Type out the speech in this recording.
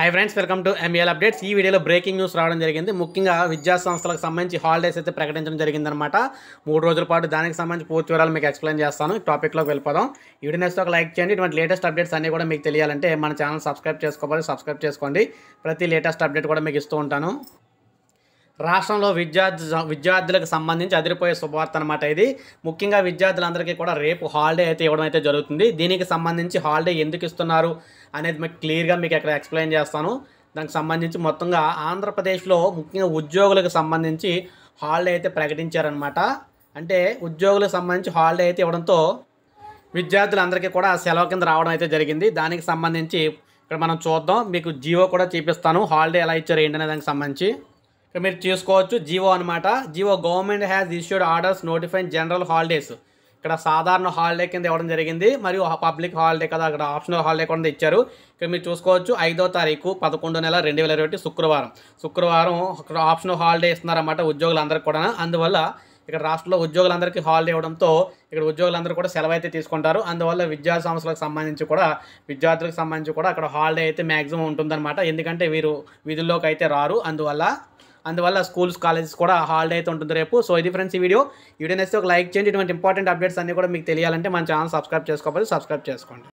hi friends welcome to ML updates ఈ వీడియోలో breaking news రావడం జరిగింది ముఖ్యంగా విద్యా సంస్థలకు సంబంధించి హాలిడేస్ అయితే ప్రకటించడం జరిగిందనమాట మూడు రోజుల పాటు దానికి సంబంధించి పూర్తి వివరాలు మీకు ఎక్స్ప్లెయిన్ చేస్తాను ఈ టాపిక్లోకి వెళ్ళిపోదాం వీడియో నెక్స్ట్ ఒక లైక్ చేయండి ఇటువంటి లేటెస్ట్ అప్డేట్స్ అన్నీ కూడా మీకు తెలియాలంటే మన ఛానల్ సబ్స్క్రైబ్ చేసుకోవాలి సబ్స్క్రైబ్ చేసుకోండి ప్రతి లేటెస్ట్ అప్డేట్ కూడా మీకు ఇస్తూ ఉంటాను రాష్ట్రంలో విద్యార్థి విద్యార్థులకు సంబంధించి అదిరిపోయే శుభవార్త అనమాట ఇది ముఖ్యంగా విద్యార్థులందరికీ కూడా రేపు హాలిడే అయితే ఇవ్వడం అయితే జరుగుతుంది దీనికి సంబంధించి హాలిడే ఎందుకు ఇస్తున్నారు అనేది మీకు క్లియర్గా మీకు ఇక్కడ ఎక్స్ప్లెయిన్ చేస్తాను దానికి సంబంధించి మొత్తంగా ఆంధ్రప్రదేశ్లో ముఖ్యంగా ఉద్యోగులకు సంబంధించి హాలిడే అయితే ప్రకటించారనమాట అంటే ఉద్యోగులకు సంబంధించి హాలిడే అయితే ఇవ్వడంతో విద్యార్థులందరికీ కూడా సెలవు కింద రావడం అయితే జరిగింది దానికి సంబంధించి ఇక్కడ మనం చూద్దాం మీకు జియో కూడా చూపిస్తాను హాలిడే ఎలా ఇచ్చారు ఏంటనే దానికి సంబంధించి ఇక్కడ మీరు చూసుకోవచ్చు జివో అనమాట GO government has issued orders notifying general holidays ఇక్కడ సాధారణ హాలిడే కింద ఇవ్వడం జరిగింది మరియు పబ్లిక్ హాలిడే కదా అక్కడ ఆప్షనల్ హాలిడే కూడా ఇచ్చారు ఇక్కడ మీరు చూసుకోవచ్చు ఐదో తారీఖు పదకొండో నెల రెండు వేల ఇరవై శుక్రవారం శుక్రవారం అక్కడ ఆప్షనల్ హాలిడే ఇస్తున్నారన్నమాట ఉద్యోగులందరికీ కూడా అందువల్ల ఇక్కడ రాష్ట్రంలో ఉద్యోగులందరికీ హాలిడే ఇవ్వడంతో ఇక్కడ ఉద్యోగులందరూ కూడా సెలవు అయితే తీసుకుంటారు అందువల్ల విద్యా సంస్థలకు సంబంధించి కూడా విద్యార్థులకు సంబంధించి కూడా అక్కడ హాలిడే అయితే మ్యాక్సిమం ఉంటుందన్నమాట ఎందుకంటే వీరు విధుల్లోకి అయితే రారు అందువల్ల అందువల్ల స్కూల్స్ కాలేజెస్ కూడా హాలిడే అయితే ఉంటుంది రేపు సో ఇది ఫ్రెండ్స్ ఈ వీడియో వీడియో నచ్చితే ఒక లైక్ చేయండి ఇటువంటి ఇంపార్టెంట్ అప్డేట్స్ అన్నీ కూడా మీకు తెలియాలంటే మన ఛానల్ సబ్స్క్రైబ్ చేసుకోవాలి సబ్స్క్రైబ్ చేసుకోండి